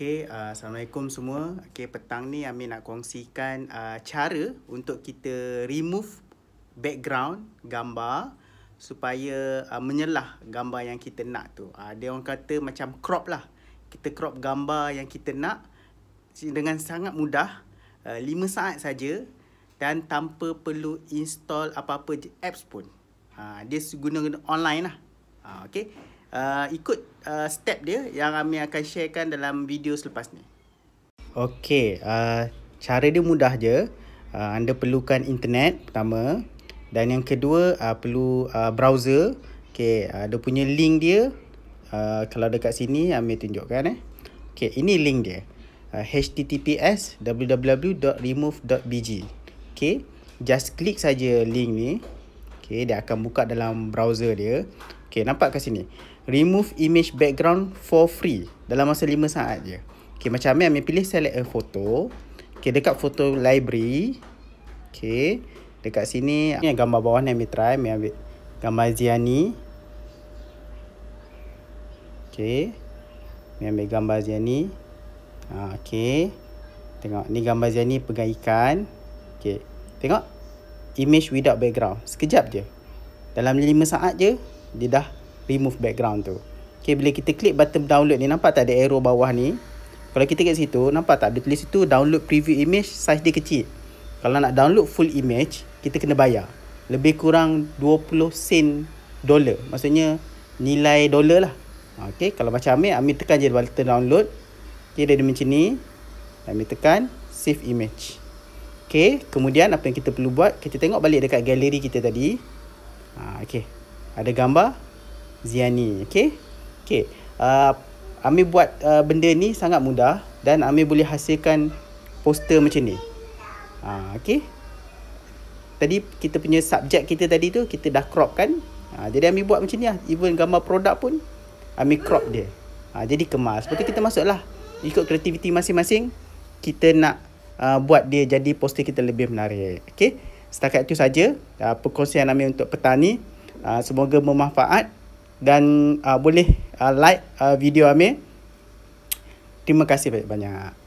Okay, uh, Assalamualaikum semua. Okay, petang ni Amir nak kongsikan uh, cara untuk kita remove background gambar supaya uh, menyelah gambar yang kita nak tu. Uh, ah, dia orang kata macam crop lah. Kita crop gambar yang kita nak dengan sangat mudah. Uh, 5 saat saja dan tanpa perlu install apa-apa apps pun. Uh, dia guna-guna online lah. Uh, ah, okay uh, ikut uh, step dia yang kami akan sharekan dalam video selepas ni. Okey, uh, cara dia mudah je. Uh, anda perlukan internet pertama dan yang kedua uh, perlu uh, browser. Okey, uh, punya link dia uh, kalau dekat sini kami tunjukkan eh. Okey, ini link dia. Uh, https www.remove.bg Okay Just klik saja link ni Okay Dia akan buka dalam browser dia Okay nampak ke sini remove image background for free dalam masa 5 saat je. Okay, macam Amir, Amir pilih select a photo. Okay, dekat photo library. Okay, dekat sini. Ini yang gambar bawah ni Amir try. Amir ambil gambar Ziani. Okay. Amir ambil gambar Ziani. Ha, okay. Tengok, ni gambar Ziani pegang ikan. Okay, tengok. Image without background. Sekejap je. Dalam 5 saat je, dia dah remove background tu. Okay, bila kita klik button download ni, nampak tak ada arrow bawah ni? Kalau kita kat situ, nampak tak? Dia tulis situ, download preview image, size dia kecil. Kalau nak download full image, kita kena bayar. Lebih kurang 20 sen dollar. Maksudnya, nilai dollar lah. Okay, kalau macam Amir, Amir tekan je button download. Okay, dia ada macam ni. Amir tekan, save image. Okay, kemudian apa yang kita perlu buat, kita tengok balik dekat galeri kita tadi. Ah, okay, ada gambar Ziani Okay Okay uh, ah, Amir buat uh, benda ni sangat mudah Dan Amir boleh hasilkan poster macam ni uh, ah, Okay Tadi kita punya subjek kita tadi tu Kita dah crop kan uh, Jadi Amir buat macam ni lah Even gambar produk pun Amir crop dia uh, Jadi kemas Lepas kita masuk lah Ikut kreativiti masing-masing Kita nak uh, buat dia jadi poster kita lebih menarik Okay Setakat itu saja uh, Perkongsian Amir untuk petani uh, Semoga bermanfaat dan uh, boleh uh, like uh, video Amir. Terima kasih banyak-banyak.